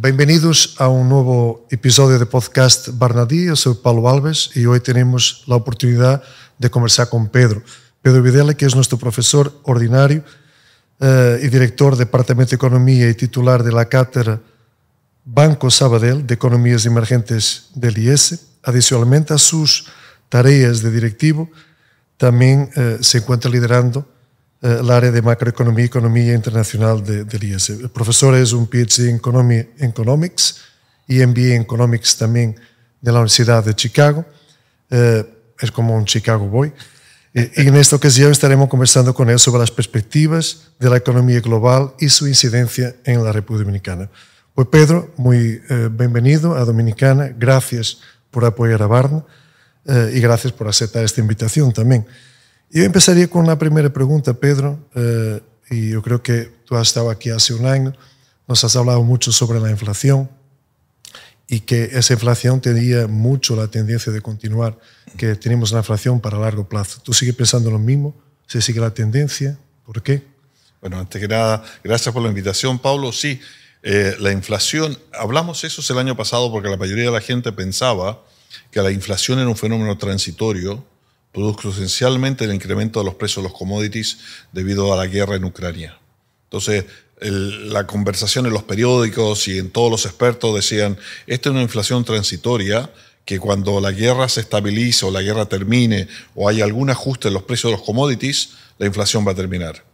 Bienvenidos a un nuevo episodio de podcast Barnadí. Yo soy Pablo Alves y hoy tenemos la oportunidad de conversar con Pedro. Pedro Videla, que es nuestro profesor ordinario eh, y director del Departamento de Economía y titular de la cátedra Banco Sabadell de Economías Emergentes del IES. E adicionalmente a sus tareas de directivo, también eh, se encuentra liderando eh, el área de macroeconomía y economía internacional de, del e. El profesor es un PhD en Economics y MBA en Economics también de la Universidad de Chicago. Eh, es como un Chicago Boy. Y en esta ocasión estaremos conversando con él sobre las perspectivas de la economía global y su incidencia en la República Dominicana. Pues Pedro, muy bienvenido a Dominicana. Gracias por apoyar a Barna eh, y gracias por aceptar esta invitación también. Yo empezaría con una primera pregunta, Pedro, eh, y yo creo que tú has estado aquí hace un año, nos has hablado mucho sobre la inflación y que esa inflación tenía mucho la tendencia de continuar, que tenemos una inflación para largo plazo. ¿Tú sigues pensando lo mismo? ¿Se sigue la tendencia? ¿Por qué? Bueno, antes que nada, gracias por la invitación, Pablo. Sí, eh, la inflación, hablamos eso el año pasado porque la mayoría de la gente pensaba que la inflación era un fenómeno transitorio, producto esencialmente el incremento de los precios de los commodities debido a la guerra en Ucrania. Entonces, la conversación en los periódicos y en todos los expertos decían, esta es una inflación transitoria que cuando la guerra se estabilice o la guerra termine o hay algún ajuste en los precios de los commodities, la inflación va a terminar.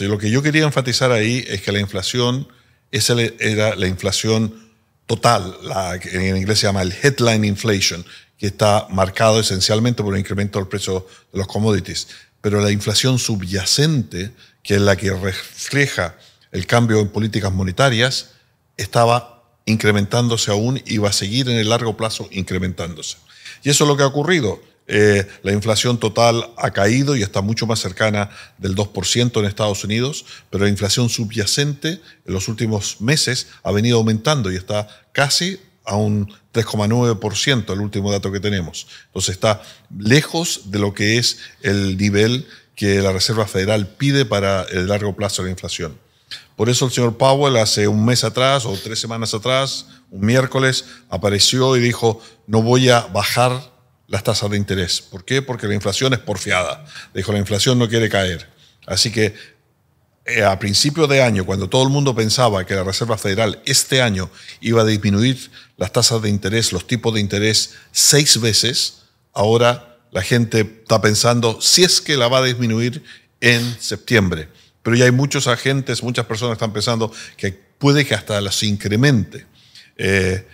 lo que yo quería enfatizar ahí es que la inflación, esa era la inflación total, la, en inglés se llama el headline inflation, que está marcado esencialmente por el incremento del precio de los commodities. Pero la inflación subyacente, que es la que refleja el cambio en políticas monetarias, estaba incrementándose aún y va a seguir en el largo plazo incrementándose. Y eso es lo que ha ocurrido. Eh, la inflación total ha caído y está mucho más cercana del 2% en Estados Unidos, pero la inflación subyacente en los últimos meses ha venido aumentando y está casi a un 3,9%, el último dato que tenemos. Entonces está lejos de lo que es el nivel que la Reserva Federal pide para el largo plazo de la inflación. Por eso el señor Powell hace un mes atrás o tres semanas atrás, un miércoles, apareció y dijo, no voy a bajar las tasas de interés. ¿Por qué? Porque la inflación es porfiada. Dijo, la inflación no quiere caer. Así que eh, a principio de año, cuando todo el mundo pensaba que la Reserva Federal este año iba a disminuir las tasas de interés, los tipos de interés, seis veces, ahora la gente está pensando si es que la va a disminuir en septiembre. Pero ya hay muchos agentes, muchas personas están pensando que puede que hasta las incremente. Eh,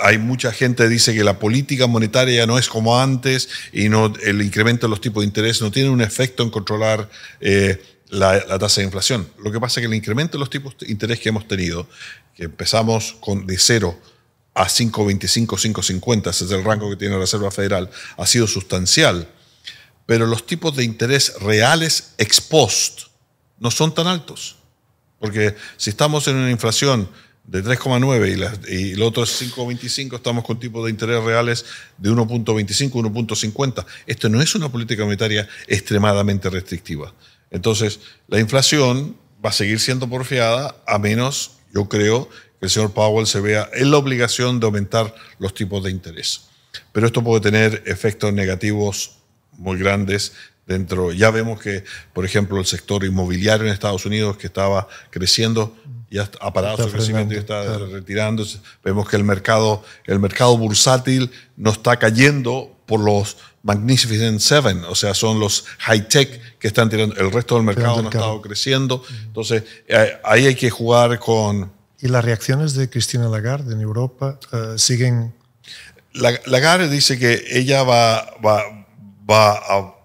hay mucha gente que dice que la política monetaria ya no es como antes y no, el incremento de los tipos de interés no tiene un efecto en controlar eh, la, tasa de inflación. Lo que pasa es que el incremento de los tipos de interés que hemos tenido, que empezamos de cero a 5,25, 5,50, ese es el rango que tiene la Reserva Federal, ha sido sustancial. Pero los tipos de interés reales ex post no son tan altos. Porque si estamos en una inflación de 3,9 y, el otro es 5,25, estamos con tipos de interés reales de 1,25, 1,50. Esto no es una política monetaria extremadamente restrictiva. Entonces, la inflación va a seguir siendo porfiada a menos, yo creo, que el señor Powell se vea en la obligación de aumentar los tipos de interés. Pero esto puede tener efectos negativos muy grandes dentro. Ya vemos que, por ejemplo, el sector inmobiliario en Estados Unidos, que estaba creciendo, ya ha parado su crecimiento y está retirándose. Vemos que el mercado, el mercado bursátil no está cayendo por los Magnificent Seven, o sea, son los high-tech que están tirando. El resto del mercado no ha estado creciendo. Entonces, eh, ahí hay que jugar con... ¿Y las reacciones de Cristina Lagarde en Europa eh, siguen...? Lagarde dice que ella va, va, va a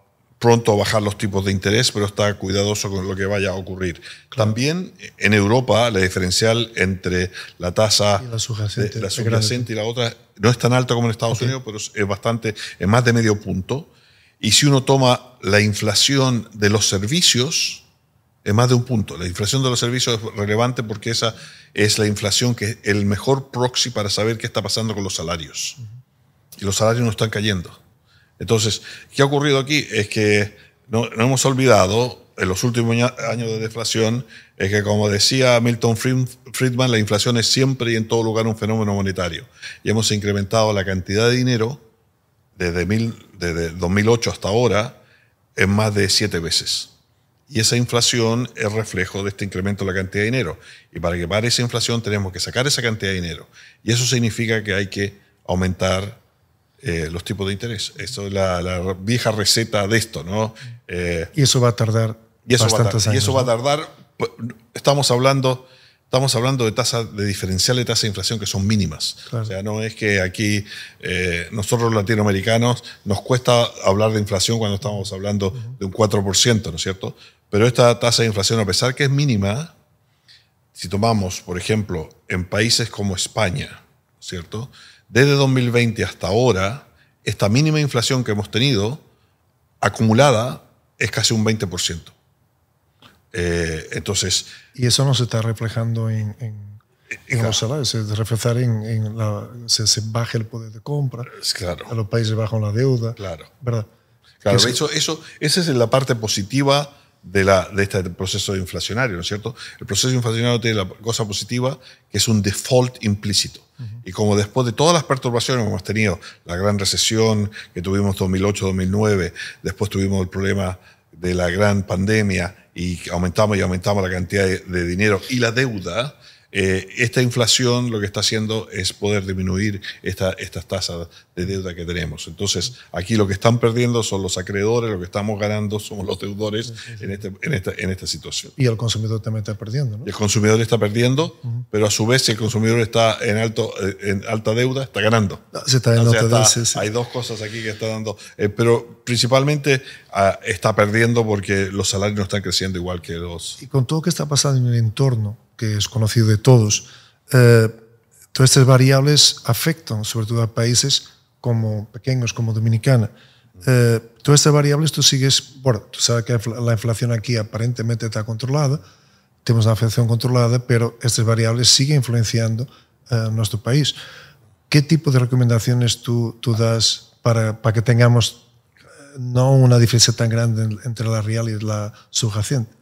pronto a bajar los tipos de interés, pero está cuidadoso con lo que vaya a ocurrir. También en Europa la diferencial entre la tasa subyacente, de, la y la otra no es tan alta como en Estados Unidos, pero es bastante, es más de medio punto. Y si uno toma la inflación de los servicios, es más de un punto. La inflación de los servicios es relevante porque esa es la inflación que es el mejor proxy para saber qué está pasando con los salarios. Y los salarios no están cayendo. Entonces, ¿qué ha ocurrido aquí? Es que no, hemos olvidado en los últimos años de deflación es que, como decía Milton Friedman, la inflación es siempre y en todo lugar un fenómeno monetario. Y hemos incrementado la cantidad de dinero desde, 2008 hasta ahora en más de siete veces. Y esa inflación es reflejo de este incremento de la cantidad de dinero. Y para que pare esa inflación tenemos que sacar esa cantidad de dinero. Y eso significa que hay que aumentar eh, los tipos de interés. Eso es la, vieja receta de esto, ¿no? Eh, y eso va a tardar y eso bastantes va a tardar, años. Y eso va a tardar, pues, estamos hablando... Estamos hablando de tasas de diferencial de tasa de inflación que son mínimas. O sea, no es que aquí eh, nosotros latinoamericanos nos cuesta hablar de inflación cuando estamos hablando de un 4%, ¿no es cierto? Pero esta tasa de inflación, a pesar que es mínima, si tomamos, por ejemplo, en países como España, ¿cierto? desde 2020 hasta ahora, esta mínima inflación que hemos tenido acumulada es casi un 20%. Eh, entonces... Y eso no se está reflejando en, en, los salarios, se refleja en, la, se, se, baja el poder de compra, claro. a los países bajan la deuda. Claro. ¿verdad? Claro, hecho eso, esa es la parte positiva de, la, de este proceso inflacionario, ¿no es cierto? El proceso inflacionario tiene la cosa positiva, que es un default implícito. Y como después de todas las perturbaciones que hemos tenido, la gran recesión que tuvimos 2008-2009, después tuvimos el problema de la gran pandemia y aumentamos y aumentamos la cantidad de, de dinero y la deuda, eh, esta inflación lo que está haciendo es poder disminuir esta, estas tasas de deuda que tenemos. Entonces, aquí lo que están perdiendo son los acreedores, lo que estamos ganando son los deudores este, En, esta, situación. Y el consumidor también está perdiendo, ¿no? El consumidor está perdiendo, pero a su vez, si el consumidor está en, alto, eh, en alta deuda, está ganando. se está, en Hay dos cosas aquí que está dando, eh, pero principalmente ah, está perdiendo porque los salarios no están creciendo igual que los. Y con todo lo que está pasando en el entorno, que es conocido de todos, eh, todas estas variables afectan sobre todo a países como pequeños, como Dominicana. Eh, todas estas variables tú sigues, bueno, tú sabes que la inflación aquí aparentemente está controlada, tenemos la inflación controlada, pero estas variables siguen influenciando a eh, nuestro país. ¿Qué tipo de recomendaciones tú, tú das para, para que tengamos no una diferencia tan grande entre la real y la subyacente?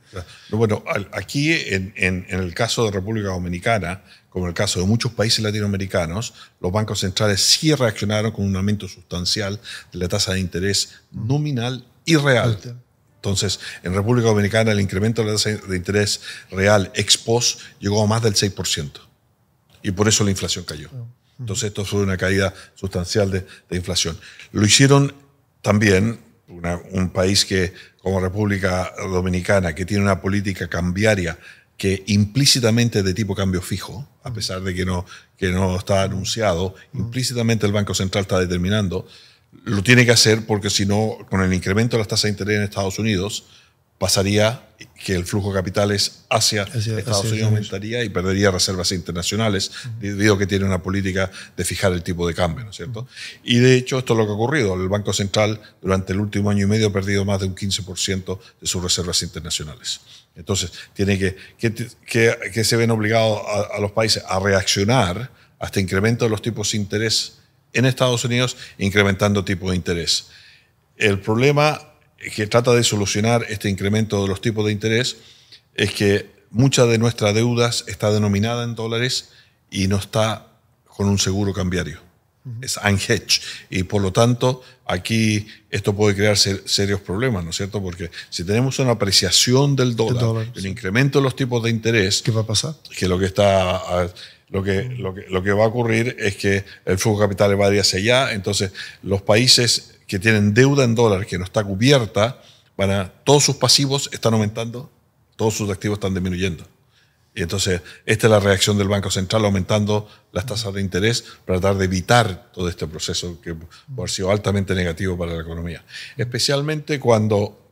Bueno, aquí en, el caso de República Dominicana, como en el caso de muchos países latinoamericanos, los bancos centrales sí reaccionaron con un aumento sustancial de la tasa de interés nominal y real. Entonces, en República Dominicana el incremento de la tasa de interés real ex post llegó a más del 6%. Y por eso la inflación cayó. Ah, Entonces, esto fue una caída sustancial de, de inflación. Lo hicieron también un país que, como República Dominicana, que tiene una política cambiaria que implícitamente de tipo cambio fijo, a pesar de que no, que no está anunciado, implícitamente el Banco Central está determinando, lo tiene que hacer porque si no, con el incremento de las tasas de interés en Estados Unidos, pasaría que el flujo de capitales hacia, Estados Unidos aumentaría y perdería reservas internacionales, debido a que tiene una política de fijar el tipo de cambio, ¿no es cierto? Y de hecho, esto es lo que ha ocurrido. El Banco Central durante el último año y medio ha perdido más de un 15% de sus reservas internacionales. Entonces, tiene que, que, se ven obligados a, los países a reaccionar hasta incremento de los tipos de interés en Estados Unidos, incrementando tipo de interés. El problema que trata de solucionar este incremento de los tipos de interés es que mucha de nuestras deudas está denominada en dólares y no está con un seguro cambiario. Es unhedged. Y por lo tanto, aquí esto puede crear serios problemas, ¿no es cierto? Porque si tenemos una apreciación del dólar, el incremento de los tipos de interés. ¿Qué va a pasar? Que lo que está. Lo que, lo que, lo que va a ocurrir es que el flujo de capitales va a ir hacia allá, entonces los países que tienen deuda en dólar que no está cubierta, van todos sus pasivos están aumentando, todos sus activos están disminuyendo. Y entonces, esta es la reacción del Banco Central aumentando las tasas de interés para tratar de evitar todo este proceso que ha sido altamente negativo para la economía. Especialmente cuando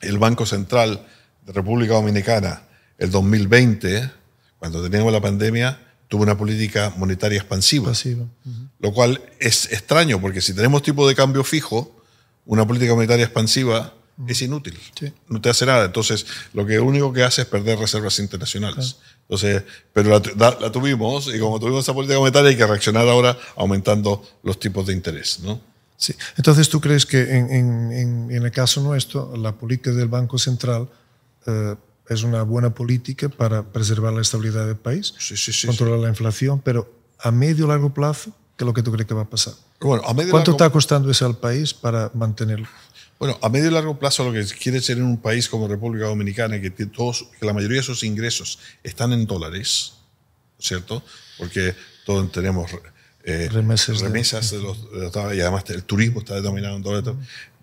el Banco Central de República Dominicana, el 2020, cuando teníamos la pandemia, tuvo una política monetaria expansiva, lo cual es extraño porque si tenemos tipo de cambio fijo, una política monetaria expansiva es inútil, no te hace nada. Entonces, lo que único que hace es perder reservas internacionales. Entonces, pero la, tuvimos y como tuvimos esa política monetaria hay que reaccionar ahora aumentando los tipos de interés, ¿no? Sí. Entonces, ¿tú crees que en, el caso nuestro, la política del Banco Central eh, es una buena política para preservar la estabilidad del país, controlar la inflación, pero a medio y largo plazo, ¿qué es lo que tú crees que va a pasar? Bueno, a medio ¿Cuánto está costando eso al país para mantenerlo? Bueno, a medio y largo plazo lo que quiere ser en un país como República Dominicana, que, todos, la mayoría de sus ingresos están en dólares, ¿cierto? Porque todos tenemos eh, remesas, de, los, y además el turismo está denominado en dólares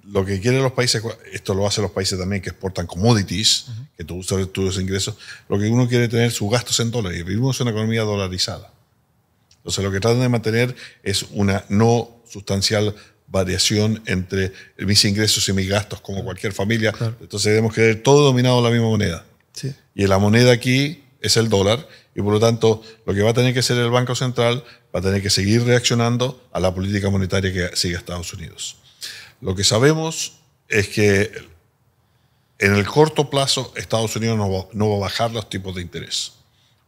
lo que quieren los países, esto lo hacen los países también que exportan commodities, que tú usas tus ingresos, lo que uno quiere tener sus gastos en dólares. Y vivimos en una economía dolarizada. Entonces, lo que tratan de mantener es una no sustancial variación entre mis ingresos y mis gastos, como cualquier familia. Entonces, Entonces, debemos querer todo dominado en la misma moneda. Y la moneda aquí es el dólar, y por lo tanto, lo que va a tener que hacer el Banco Central va a tener que seguir reaccionando a la política monetaria que sigue Estados Unidos. Lo que sabemos es que en el corto plazo Estados Unidos no va, no va, a bajar los tipos de interés.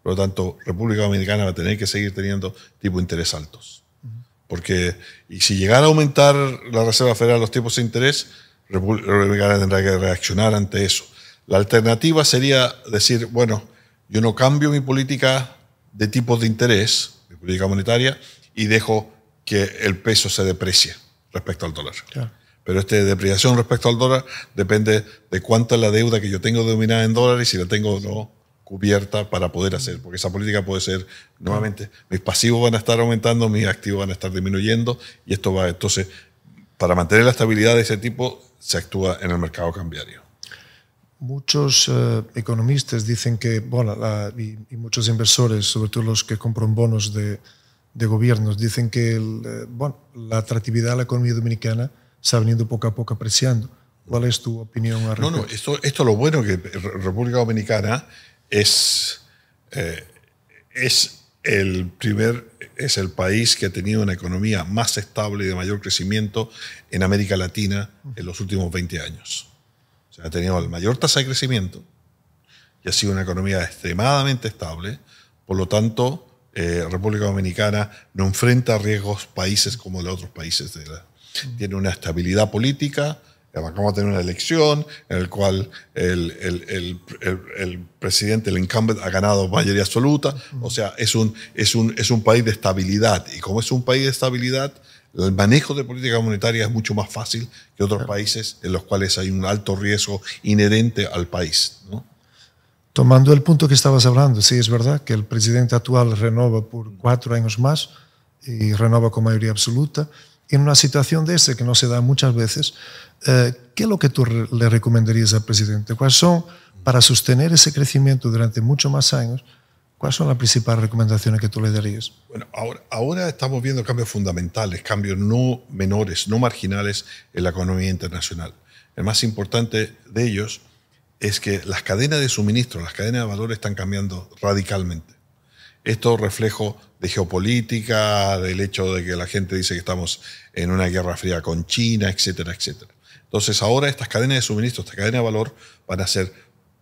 Por lo tanto, República Dominicana va a tener que seguir teniendo tipos de interés altos. Porque y si llegara a aumentar la Reserva Federal los tipos de interés, República Dominicana tendrá que reaccionar ante eso. La alternativa sería decir, bueno, yo no cambio mi política de tipos de interés, mi política monetaria, y dejo que el peso se deprecie respecto al dólar. Claro. Pero esta depreciación respecto al dólar depende de cuánta es la deuda que yo tengo dominada en dólares y si la tengo o no cubierta para poder hacer, porque esa política puede ser, nuevamente, mis pasivos van a estar aumentando, mis activos van a estar disminuyendo, y esto va, entonces, para mantener la estabilidad de ese tipo, se actúa en el mercado cambiario. Muchos eh, economistas dicen que, bueno, y, muchos inversores, sobre todo los que compran bonos de, de gobiernos, dicen que eh, bueno, la atractividad de la economía dominicana está venido poco a poco apreciando. ¿Cuál es tu opinión al respecto? No, no, esto, esto lo bueno que República Dominicana es, eh, es el primer es el país que ha tenido una economía más estable y de mayor crecimiento en América Latina en los últimos 20 años. O sea, ha tenido la mayor tasa de crecimiento y ha sido una economía extremadamente estable. Por lo tanto, eh, República Dominicana no enfrenta riesgos países como los otros países de la tiene una estabilidad política. Eh, vamos a tener una elección en la cual el, el, el, el, presidente, el incumbent, ha ganado mayoría absoluta. O sea, es un, es, un, es un país de estabilidad. Y como es un país de estabilidad, el manejo de política monetaria es mucho más fácil que otros países en los cuales hay un alto riesgo inherente al país. Tomando el punto que estabas hablando, sí es verdad que el presidente actual renova por cuatro años más y renova con mayoría absoluta en una situación de ese que no se da muchas veces, eh, ¿qué es lo que tú le recomendarías al presidente? ¿Cuáles son, para sostener ese crecimiento durante muchos más años, cuáles son las principales recomendaciones que tú le darías? Bueno, ahora, ahora estamos viendo cambios fundamentales, cambios no menores, no marginales en la economía internacional. El más importante de ellos es que las cadenas de suministro, las cadenas de valor están cambiando radicalmente esto reflejo de geopolítica, del hecho de que la gente dice que estamos en una guerra fría con China, etcétera, etcétera. Entonces ahora estas cadenas de suministro, esta cadena de valor van a ser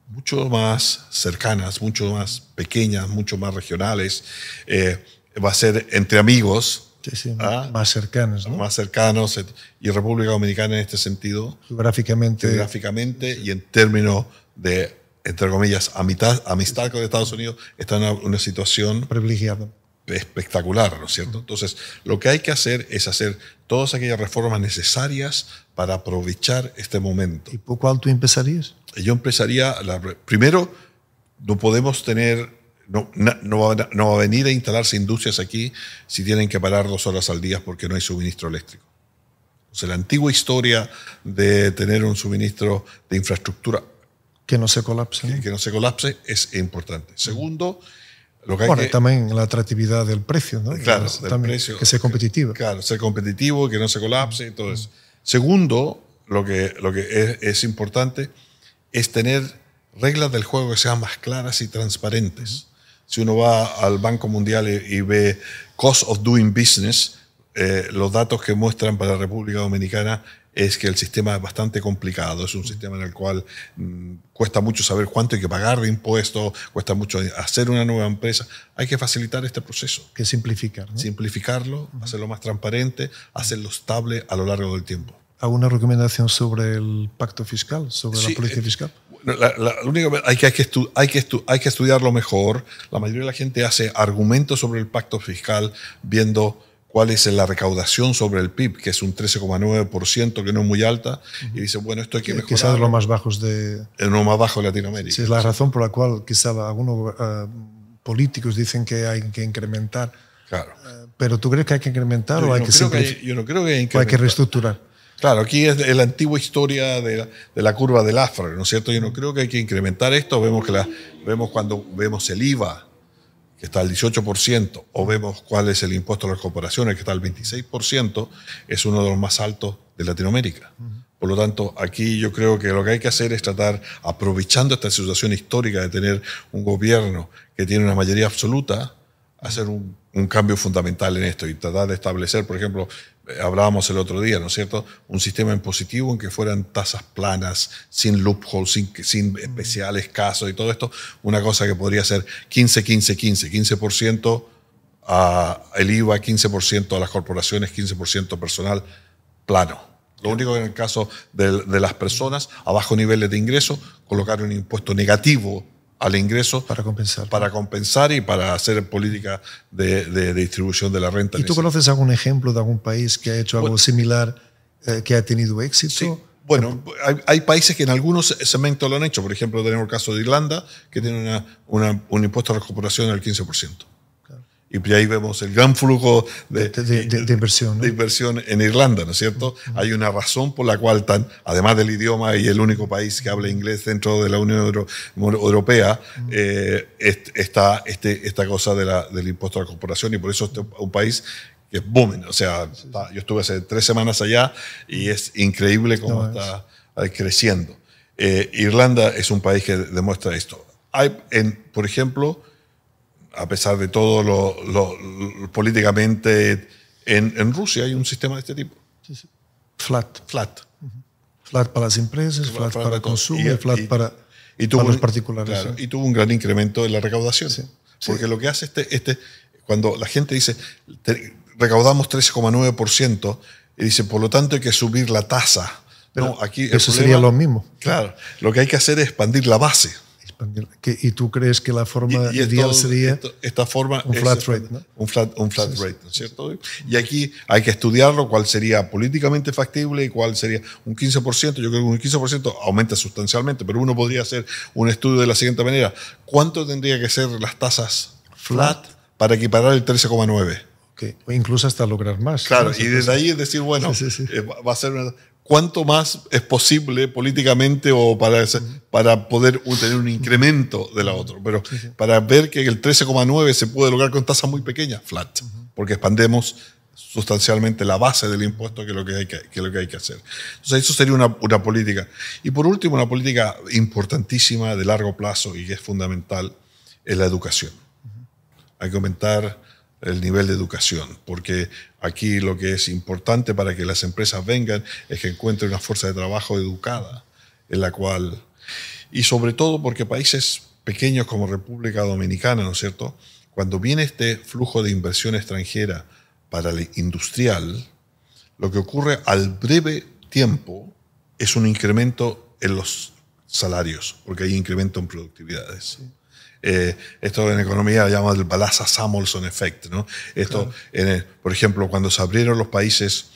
mucho más cercanas, mucho más pequeñas, mucho más regionales. Eh, va a ser entre amigos. Sí, sí, ¿ah? más cercanos. Más cercanos. Eh, y República Dominicana en este sentido. Geográficamente. Geográficamente y en términos de entre comillas, a mitad, amistad con Estados Unidos, está en una, situación privilegiada espectacular, ¿no es cierto? Entonces, lo que hay que hacer es hacer todas aquellas reformas necesarias para aprovechar este momento. ¿Y por cuál tú empezarías? Yo empezaría, primero, no podemos tener, no, no, va, no, va, a venir a instalarse industrias aquí si tienen que parar dos horas al día porque no hay suministro eléctrico. O sea, la antigua historia de tener un suministro de infraestructura que no se colapse. Que, no se colapse es importante. Segundo, lo que hay que, también la atractividad del precio, ¿no? Claro, del también, precio, Que sea competitivo. Claro, ser competitivo, que no se colapse y todo eso. Segundo, lo que, lo que es, importante es tener reglas del juego que sean más claras y transparentes. Si uno va al Banco Mundial y, ve Cost of Doing Business, eh, los datos que muestran para la República Dominicana es que el sistema es bastante complicado, es un sistema en el cual mm, cuesta mucho saber cuánto hay que pagar de impuestos, cuesta mucho hacer una nueva empresa. Hay que facilitar este proceso. Que simplificar. Simplificarlo, hacerlo más transparente, hacerlo estable a lo largo del tiempo. ¿Alguna recomendación sobre el pacto fiscal, sobre la política eh, fiscal? única, hay que estudiarlo mejor. La mayoría de la gente hace argumentos sobre el pacto fiscal viendo cuál es la recaudación sobre el PIB, que es un 13,9%, que no es muy alta, y dice, bueno, esto hay que mejorar. Eh, quizás lo más bajo de... Es lo más bajo de Latinoamérica. es la razón por la cual quizás algunos eh, políticos dicen que hay que incrementar. Claro. Eh, pero ¿tú crees que hay que incrementar o hay no que, que que reestructurar. Claro, aquí es la antigua historia de la, curva del afro, ¿no es cierto? Yo no creo que hay que incrementar esto. Vemos que vemos cuando vemos el IVA, que está al 18%, o vemos cuál es el impuesto a las corporaciones, que está al 26%, es uno de los más altos de Latinoamérica. Por lo tanto, aquí yo creo que lo que hay que hacer es tratar, aprovechando esta situación histórica de tener un gobierno que tiene una mayoría absoluta, hacer un cambio fundamental en esto y tratar de establecer, por ejemplo, hablábamos el otro día, ¿no es cierto? Un sistema impositivo en que fueran tasas planas, sin loopholes, sin, sin especiales casos y todo esto, una cosa que podría ser 15, 15, 15, 15% a el IVA, 15% a las corporaciones, 15% personal plano. Lo único que en el caso de, las personas a bajo niveles de ingreso, colocar un impuesto negativo al ingreso. Para compensar. Para compensar y para hacer política de, distribución de la renta. ¿Y tú conoces algún ejemplo de algún país que ha hecho algo similar, eh, que ha tenido éxito? Bueno, hay, países que en algunos segmentos lo han hecho. Por ejemplo, tenemos el caso de Irlanda, que tiene un impuesto a recuperación del 15%. Y pues, ahí vemos el gran flujo de, inversión, de inversión en Irlanda, ¿no es cierto? Hay una razón por la cual, tan, además del idioma y el único país que habla inglés dentro de la Unión Europea, eh, está este, esta cosa de la, del impuesto a la corporación y por eso es un país que es booming. O sea, yo estuve hace tres semanas allá y es increíble cómo está eh, creciendo. Eh, Irlanda es un país que demuestra esto. Hay, en, por ejemplo, a pesar de todo lo, políticamente, en, Rusia hay un sistema de este tipo. Flat. Flat. para las empresas, flat, para, para consumo, flat para, y los particulares. Y tuvo un gran incremento en la recaudación. Porque lo que hace este, este, cuando la gente dice, recaudamos 13,9%, y dice, por lo tanto hay que subir la tasa. aquí eso sería lo mismo. Claro, lo que hay que hacer es expandir la base y tú crees que la forma ideal sería esta forma un flat rate, ¿no? un flat, rate, cierto? Y aquí hay que estudiarlo, cuál sería políticamente factible y cuál sería un 15%. Yo creo que un 15% aumenta sustancialmente, pero uno podría hacer un estudio de la siguiente manera. ¿Cuánto tendría que ser las tasas flat, para equiparar el 13,9%? o incluso hasta lograr más. Claro, y desde ahí es decir, bueno, eh, va a ser una, cuánto más es posible políticamente o para, para poder tener un incremento de la otra. Pero para ver que el 13,9 se puede lograr con tasa muy pequeña, flat, porque expandemos sustancialmente la base del impuesto que es lo que hay que, que, lo que, hay que hacer. Entonces, eso sería una, una política. Y por último, una política importantísima de largo plazo y que es fundamental es la educación. Hay que aumentar el nivel de educación, porque aquí lo que es importante para que las empresas vengan es que encuentren una fuerza de trabajo educada, en la cual, y sobre todo porque países pequeños como República Dominicana, ¿no es cierto? Cuando viene este flujo de inversión extranjera para el industrial, lo que ocurre al breve tiempo es un incremento en los salarios, porque hay incremento en productividades. Sí. Eh, esto en economía llama el balaza samuelson effect. ¿no? Esto, por ejemplo, cuando se abrieron los países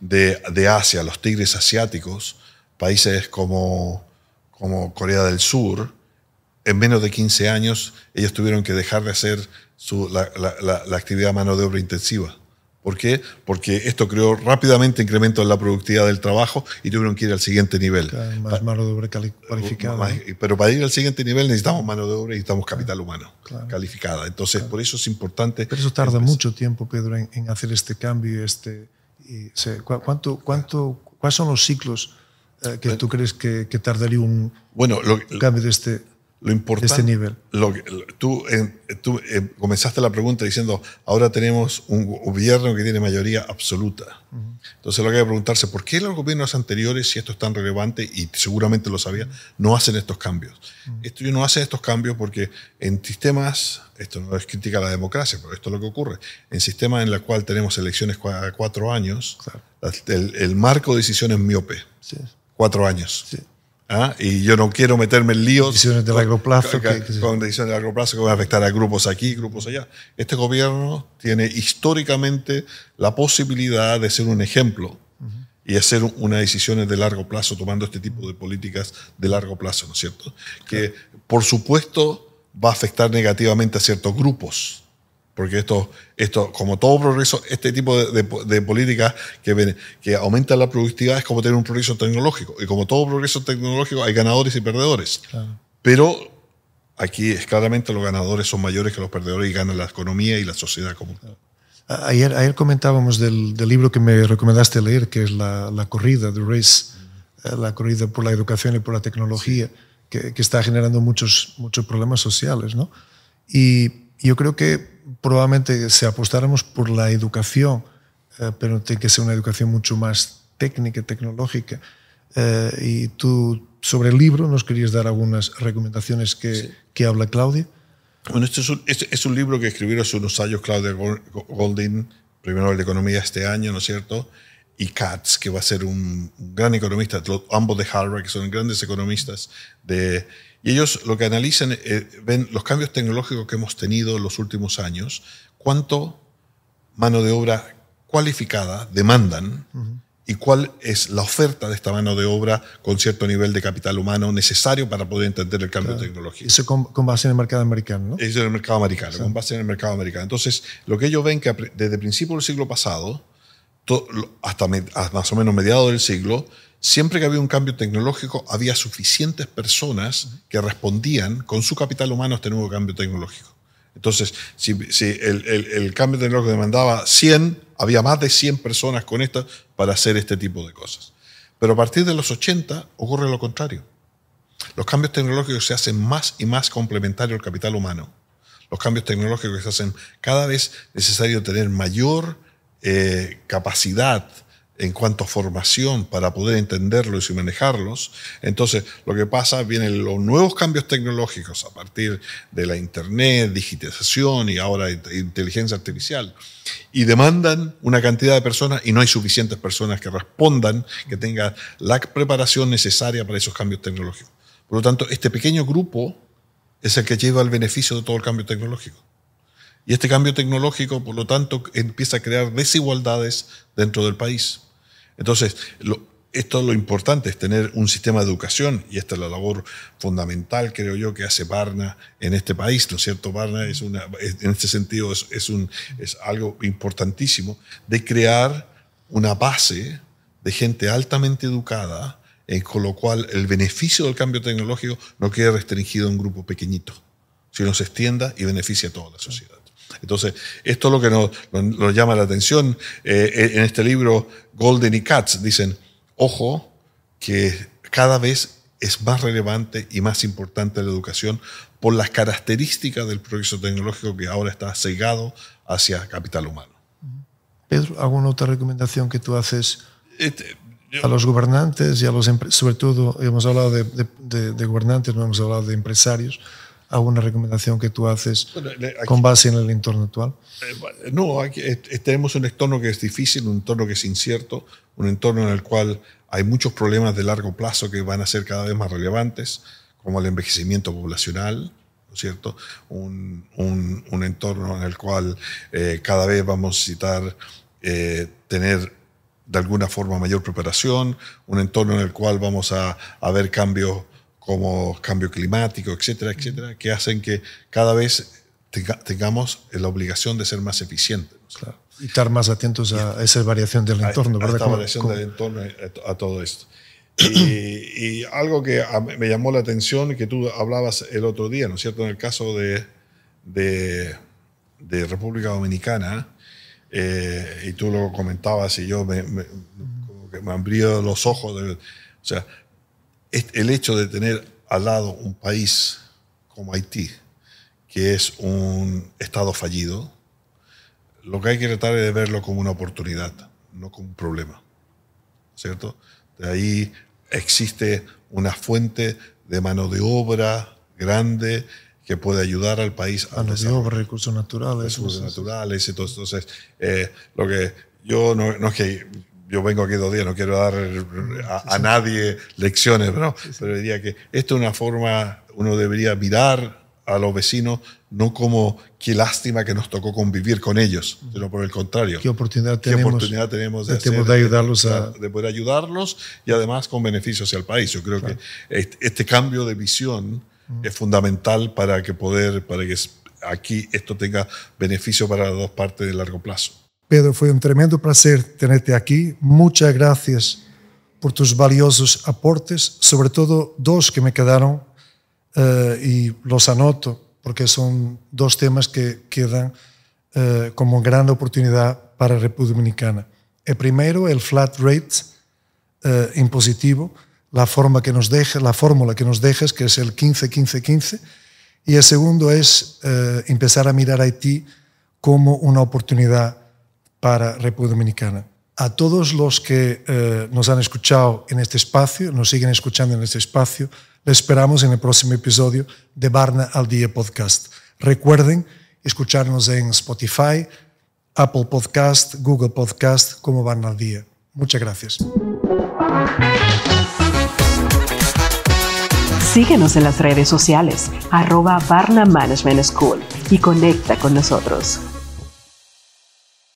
de, de Asia, los tigres asiáticos, países como, como Corea del Sur, en menos de 15 años ellos tuvieron que dejar de hacer su, la, la, la actividad mano de obra intensiva ¿Por qué? Porque esto creó rápidamente incremento en la productividad del trabajo y tuvieron que ir al siguiente nivel. más mano de obra calificada. pero para ir al siguiente nivel necesitamos mano de obra y necesitamos capital humano calificada. Entonces, por eso es importante. Pero eso tarda mucho tiempo, Pedro, en, hacer este cambio. Este, cuánto, ¿Cuáles son los ciclos eh, que tú crees que, que tardaría un, bueno, lo, cambio de este? Lo importante. Este nivel. Lo que, tú, eh, tú eh, comenzaste la pregunta diciendo: ahora tenemos un gobierno que tiene mayoría absoluta. Entonces, lo que hay que preguntarse: ¿por qué los gobiernos anteriores, si esto es tan relevante y seguramente lo sabían, no hacen estos cambios? esto, no hace estos cambios porque en sistemas, esto no es crítica a la democracia, pero esto es lo que ocurre: en sistemas en los cuales tenemos elecciones a cuatro años, el, marco de decisión es miope. Cuatro años. Sí. ¿ah? y yo no quiero meterme en líos. de plazo. Con, decisiones de largo plazo que van a afectar a grupos aquí, grupos allá. Este gobierno tiene históricamente la posibilidad de ser un ejemplo y hacer unas decisiones de largo plazo, tomando este tipo de políticas de largo plazo, ¿no es cierto? Que, por supuesto, va a afectar negativamente a ciertos grupos porque esto, esto, como todo progreso, este tipo de, políticas que, que aumentan la productividad es como tener un progreso tecnológico. Y como todo progreso tecnológico, hay ganadores y perdedores. Pero aquí claramente los ganadores son mayores que los perdedores y ganan la economía y la sociedad como Ayer, ayer comentábamos del, libro que me recomendaste leer, que es La, la corrida, The Race, eh, la corrida por la educación y por la tecnología, que, que, está generando muchos, muchos problemas sociales. ¿no? Y yo creo que probablemente si apostáramos por la educación, eh, pero tiene que ser una educación mucho más técnica, tecnológica, eh, y tú sobre el libro nos querías dar algunas recomendaciones que, que habla Claudia. Bueno, este es, un, este libro que escribió hace unos años Claudia Goldin, primero el de Economía este año, ¿no es cierto? y Katz, que va a ser un gran economista, ambos de Harvard, que son grandes economistas de, y ellos lo que analizan, eh, ven los cambios tecnológicos que hemos tenido en los últimos años, cuánto mano de obra cualificada demandan y cuál es la oferta de esta mano de obra con cierto nivel de capital humano necesario para poder entender el cambio de tecnológico. Eso con, base en el mercado americano, ¿no? Eso en el mercado americano, con base en el mercado americano. Entonces, lo que ellos ven que desde principios del siglo pasado, hasta, más o menos mediados del siglo, siempre que había un cambio tecnológico, había suficientes personas que respondían con su capital humano a este nuevo cambio tecnológico. Entonces, si, el, cambio tecnológico demandaba 100, había más de 100 personas con esto para hacer este tipo de cosas. Pero a partir de los 80 ocurre lo contrario. Los cambios tecnológicos se hacen más y más complementarios al capital humano. Los cambios tecnológicos se hacen cada vez necesario tener mayor eh, capacidad, en cuanto a formación para poder entenderlos y manejarlos. Entonces, lo que pasa, vienen los nuevos cambios tecnológicos a partir de la Internet, digitalización y ahora inteligencia artificial, y demandan una cantidad de personas y no hay suficientes personas que respondan, que tengan la preparación necesaria para esos cambios tecnológicos. Por lo tanto, este pequeño grupo es el que lleva el beneficio de todo el cambio tecnológico. Y este cambio tecnológico, por lo tanto, empieza a crear desigualdades dentro del país. Entonces, esto es lo importante es tener un sistema de educación y esta es la labor fundamental, creo yo, que hace Barna en este país, ¿no es cierto? Barna es una, en este sentido es, algo importantísimo de crear una base de gente altamente educada, eh, con lo cual el beneficio del cambio tecnológico no quede restringido a un grupo pequeñito, sino se extienda y beneficie a toda la sociedad. Entonces, esto es lo que nos, llama la atención. Eh, eh, en este libro, Golden y Katz dicen, ojo, que cada vez es más relevante y más importante la educación por las características del progreso tecnológico que ahora está cegado hacia capital humano. Pedro, ¿alguna otra recomendación que tú haces este, a los gobernantes y a los sobre todo hemos hablado de, de gobernantes, no hemos hablado de empresarios? alguna recomendación que tú haces con base en el entorno actual? Eh, no, tenemos un entorno que es difícil, un entorno que es incierto, un entorno en el cual hay muchos problemas de largo plazo que van a ser cada vez más relevantes, como el envejecimiento poblacional, ¿no es cierto? Un, un, entorno en el cual eh, cada vez vamos a necesitar eh, tener de alguna forma mayor preparación, un entorno en el cual vamos a, a ver cambios como cambio climático, etcétera, etcétera, que hacen que cada vez tengamos la obligación de ser más eficientes. Y estar más atentos a, esa variación del entorno, ¿verdad? A esta variación del entorno, eh, a, todo esto. Y, algo que me llamó la atención que tú hablabas el otro día, ¿no es cierto? En el caso de, de, República Dominicana, eh, y tú lo comentabas y yo me, me, como los ojos. o sea, el hecho de tener al lado un país como Haití, que es un Estado fallido, lo que hay que tratar es de verlo como una oportunidad, no como un problema. ¿Cierto? De ahí existe una fuente de mano de obra grande que puede ayudar al país a los recursos naturales. Recursos naturales y Entonces, eh, lo que yo no es que yo vengo aquí dos días, no quiero dar a, nadie lecciones, pero, diría que esto es una forma, uno debería mirar a los vecinos no como qué lástima que nos tocó convivir con ellos, sino por el contrario. ¿Qué oportunidad tenemos, de, ayudarlos de, poder ayudarlos y además con beneficios al país? Yo creo que este, este, cambio de visión es fundamental para que poder, para que aquí esto tenga beneficio para las dos partes de largo plazo. Pedro, fue un tremendo placer tenerte aquí. Muchas gracias por tus valiosos aportes, sobre todo dos que me quedaron eh, y los anoto porque son dos temas que quedan eh, como gran oportunidad para República Dominicana. El primero, el flat rate eh, impositivo, la forma que nos deja, la fórmula que nos dejas, que es el 15-15-15, y el segundo es empezar a mirar a Haití como una oportunidad para República Dominicana. A todos los que eh, nos han escuchado en este espacio, nos siguen escuchando en este espacio, les esperamos en el próximo episodio de Barna al Día Podcast. Recuerden escucharnos en Spotify, Apple Podcast, Google Podcast, como Barna al Día. Muchas gracias. Síguenos en las redes sociales, arroba Management School y conecta con nosotros.